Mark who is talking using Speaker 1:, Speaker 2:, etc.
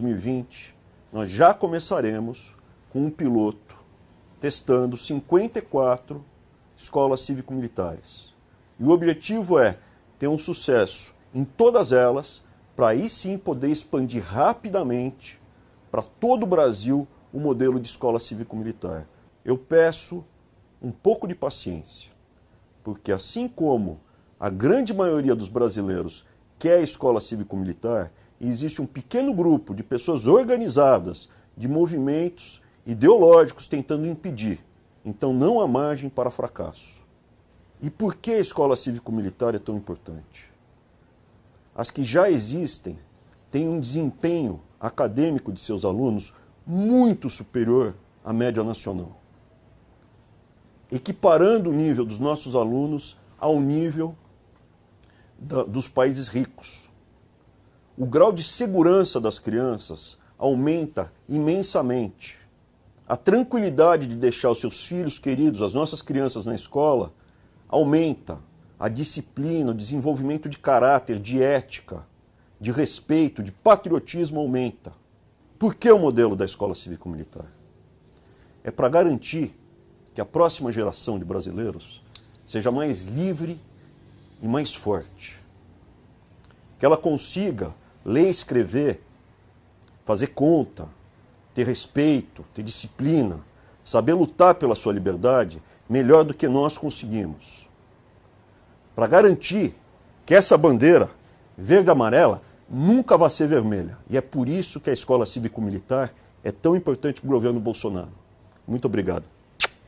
Speaker 1: 2020, nós já começaremos com um piloto testando 54 escolas cívico-militares. E o objetivo é ter um sucesso em todas elas, para aí sim poder expandir rapidamente para todo o Brasil o modelo de escola cívico-militar. Eu peço um pouco de paciência, porque assim como a grande maioria dos brasileiros quer a escola cívico-militar, e existe um pequeno grupo de pessoas organizadas, de movimentos ideológicos tentando impedir. Então não há margem para fracasso. E por que a escola cívico-militar é tão importante? As que já existem têm um desempenho acadêmico de seus alunos muito superior à média nacional, equiparando o nível dos nossos alunos ao nível da, dos países ricos o grau de segurança das crianças aumenta imensamente. A tranquilidade de deixar os seus filhos queridos, as nossas crianças na escola, aumenta. A disciplina, o desenvolvimento de caráter, de ética, de respeito, de patriotismo aumenta. Por que o modelo da escola cívico-militar? É para garantir que a próxima geração de brasileiros seja mais livre e mais forte. Que ela consiga ler e escrever, fazer conta, ter respeito, ter disciplina, saber lutar pela sua liberdade melhor do que nós conseguimos. Para garantir que essa bandeira verde-amarela nunca vai ser vermelha. E é por isso que a escola cívico-militar é tão importante para o governo Bolsonaro. Muito obrigado.